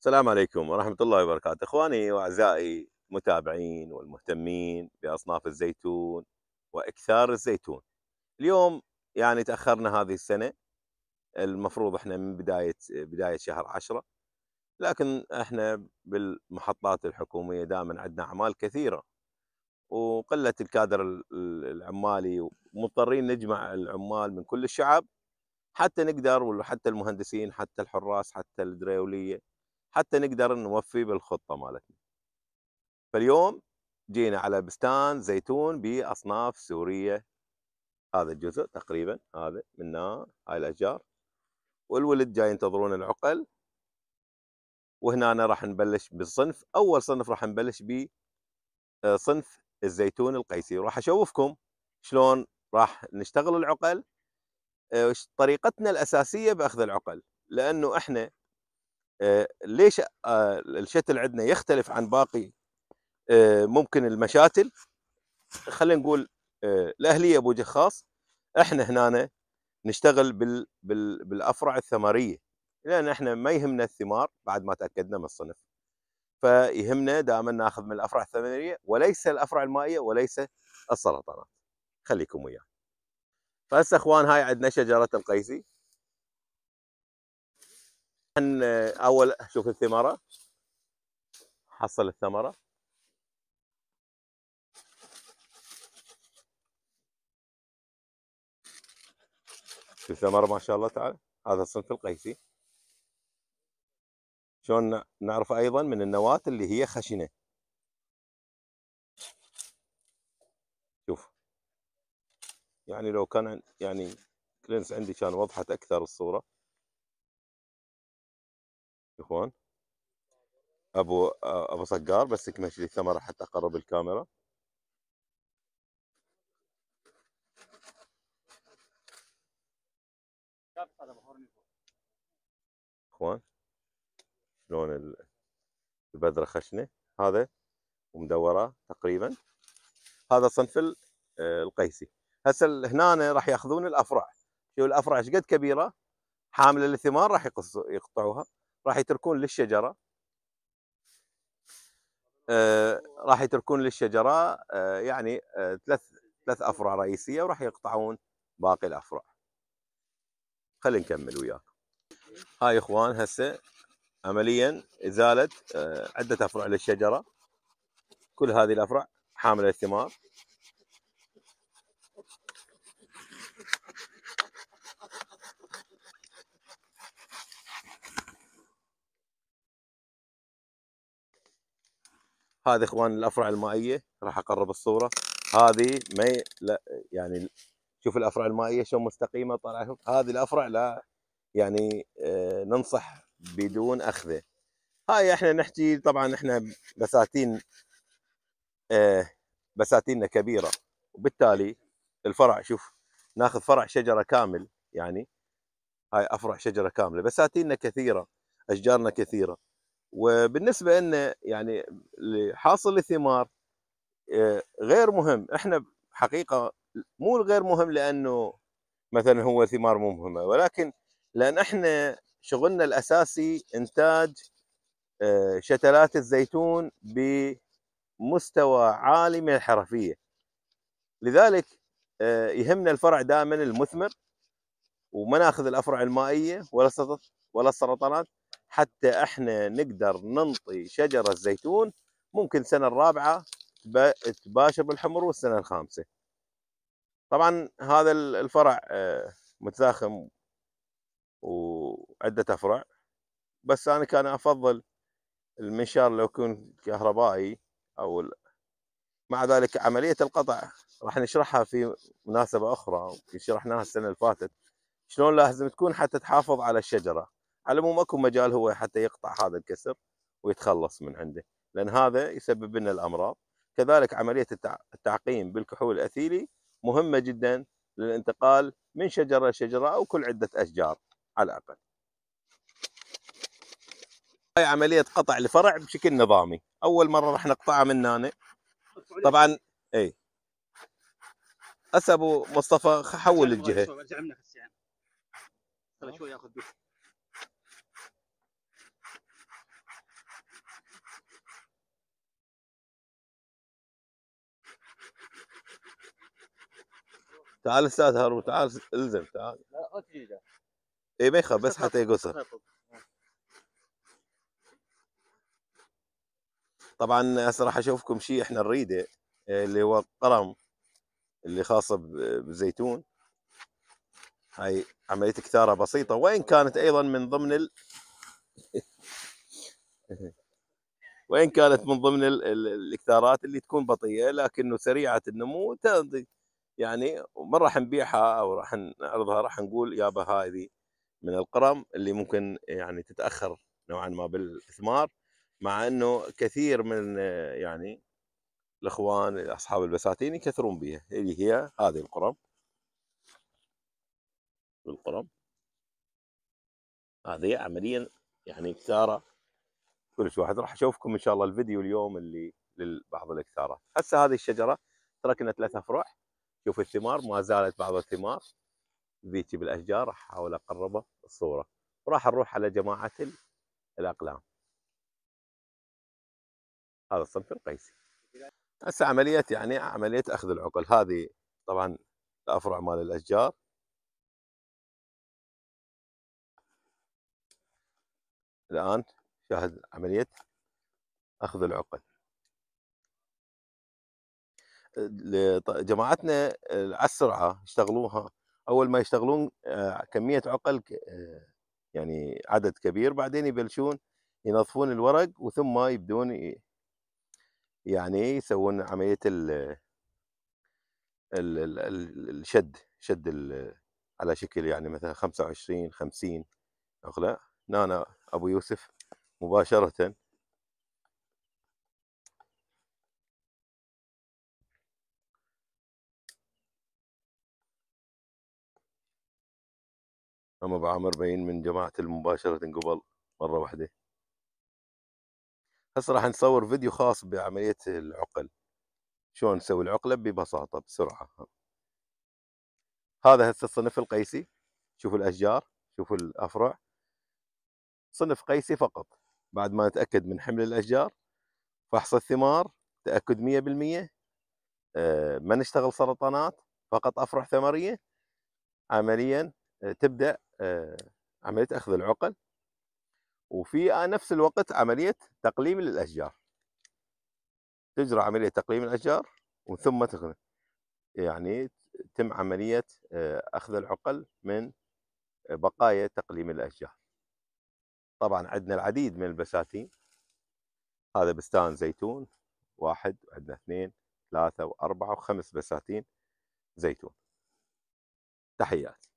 السلام عليكم ورحمة الله وبركاته إخواني وأعزائي المتابعين والمهتمين بأصناف الزيتون وإكثار الزيتون اليوم يعني تأخرنا هذه السنة المفروض احنا من بداية بداية شهر عشرة لكن احنا بالمحطات الحكومية دائما عندنا أعمال كثيرة وقلة الكادر العمالي ومضطرين نجمع العمال من كل الشعب حتى نقدر وحتى المهندسين حتى الحراس حتى الدريوليه حتى نقدر نوفي بالخطه مالتنا فاليوم جينا على بستان زيتون باصناف سوريه هذا الجزء تقريبا هذا من هاي الاشجار والولد جاي ينتظرون العقل وهنا أنا راح نبلش بالصنف اول صنف راح نبلش به آه، صنف الزيتون القيسي وراح اشوفكم شلون راح نشتغل العقل آه، طريقتنا الاساسيه باخذ العقل لانه احنا آه، ليش آه، الشتل عندنا يختلف عن باقي آه، ممكن المشاتل خلينا نقول الاهليه ابو جخاص احنا هنا نشتغل بالافرع الثمريه لان احنا ما يهمنا الثمار بعد ما تاكدنا من الصنف فيهمنا دائما ناخذ من الافرع الثمريه وليس الافرع المائيه وليس السرطانات خليكم وياي فهسه اخوان هاي عندنا شجره القيسي اول شوف الثمره حصل الثمره الثمره ما شاء الله تعالى هذا الصنف القيسي شلون نعرف ايضا من النواه اللي هي خشنه شوف يعني لو كان يعني كلينس عندي كان وضحت اكثر الصوره اخوان ابو ابو صقار بس اكمش لي الثمره حتى اقرب الكاميرا اخوان شلون البذره خشنه هذا ومدوره تقريبا هذا صنف آه، القيسي هسه هنا راح ياخذون الافرع شوف الافرع ايش قد كبيره حامله الثمار راح يقطعوها راح يتركون للشجره آه، راح يتركون للشجره آه، يعني آه، ثلاث ثلاث افرع رئيسيه وراح يقطعون باقي الافرع خلينا نكمل وياكم هاي اخوان هسه عمليا ازاله عده افرع للشجره كل هذه الافرع حامله الثمار هذا اخوان الافرع المائيه راح اقرب الصوره هذه ما لا يعني شوف الافرع المائيه شلون مستقيمه طالعه هذه الافرع لا يعني آه، ننصح بدون اخذه هاي احنا نحكي طبعا احنا بساتين آه، بساتيننا كبيره وبالتالي الفرع شوف ناخذ فرع شجره كامل يعني هاي افرع شجره كامله بساتيننا كثيره اشجارنا كثيره وبالنسبه ان يعني حاصل الثمار آه، غير مهم احنا حقيقه مو غير مهم لانه مثلا هو ثمار مو مهمه ولكن لان احنا شغلنا الاساسي انتاج آه، شتلات الزيتون بمستوى عالي من الحرفيه لذلك آه، يهمنا الفرع دائما المثمر وما ناخذ الافرع المائيه ولا السرطانات حتى احنا نقدر ننطي شجره الزيتون ممكن السنه الرابعه تباشر بالحمر والسنه الخامسه طبعا هذا الفرع آه، متزاخم وعده افرع بس انا كان افضل المنشار لو يكون كهربائي او مع ذلك عمليه القطع راح نشرحها في مناسبه اخرى شرحناها السنه الفاتت شلون لازم تكون حتى تحافظ على الشجره على العموم اكو مجال هو حتى يقطع هذا الكسر ويتخلص من عنده لان هذا يسبب لنا الامراض كذلك عمليه التعقيم بالكحول الاثيلي مهمه جدا للانتقال من شجره لشجره او كل عده اشجار على الاقل هاي عمليه قطع الفرع بشكل نظامي اول مره راح نقطعها من هنا طبعا اي هسه ابو مصطفى حول الجهه شوي يعني. ياخذ تعال استاذ هارون تعال الزم تعال لا ما ايه ما يخاف بس حتى يقصر طبعا هسه راح اشوفكم شيء احنا نريده إيه، اللي هو القرم اللي خاصه بالزيتون هاي عمليه كثاره بسيطه وين كانت ايضا من ضمن ال... وين كانت من ضمن ال... الاكثارات اللي تكون بطيئه لكنه سريعه النمو يعني ما راح نبيعها او راح نعرضها راح نقول يابا هذه من القرم اللي ممكن يعني تتاخر نوعا ما بالثمار مع انه كثير من يعني الاخوان اصحاب البساتين يكثرون بها اللي هي هذه القرم القرم هذه عمليا يعني كثاره كل واحد راح اشوفكم ان شاء الله الفيديو اليوم اللي لبعض الاكثارات هسه هذه الشجره تركنا ثلاثة فروع شوف الثمار ما زالت بعض الثمار بيتي بالاشجار راح احاول اقربه الصوره وراح نروح على جماعه الاقلام هذا الصنف القيسي هسه عمليه يعني عمليه اخذ العقل هذه طبعا الافرع مال الاشجار الان شاهد عمليه اخذ العقل جماعتنا على السرعه اشتغلوها اول ما يشتغلون آه، كميه عقل آه، يعني عدد كبير بعدين يبلشون ينظفون الورق وثم يبدون يعني يسوون عمليه ال الشد شد على شكل يعني مثلا 25 50 عقله نانا ابو يوسف مباشره أما بعمر بين من جماعة المباشرة قبل مرة واحدة هسه راح نصور فيديو خاص بعملية العقل شلون نسوي العقلة ببساطة بسرعة هذا هسه الصنف القيسي شوفوا الأشجار شوفوا الأفرع صنف قيسي فقط بعد ما نتأكد من حمل الأشجار فحص الثمار تأكد 100% آه، ما نشتغل سرطانات فقط أفرع ثمرية عمليا آه، تبدأ آه، عمليه اخذ العقل وفي نفس الوقت عمليه تقليم للاشجار تجرى عمليه تقليم الاشجار وثم تخلق. يعني تم عمليه آه، اخذ العقل من بقايا تقليم الاشجار طبعا عندنا العديد من البساتين هذا بستان زيتون واحد عندنا اثنين ثلاثة وأربعة وخمس بساتين زيتون تحيات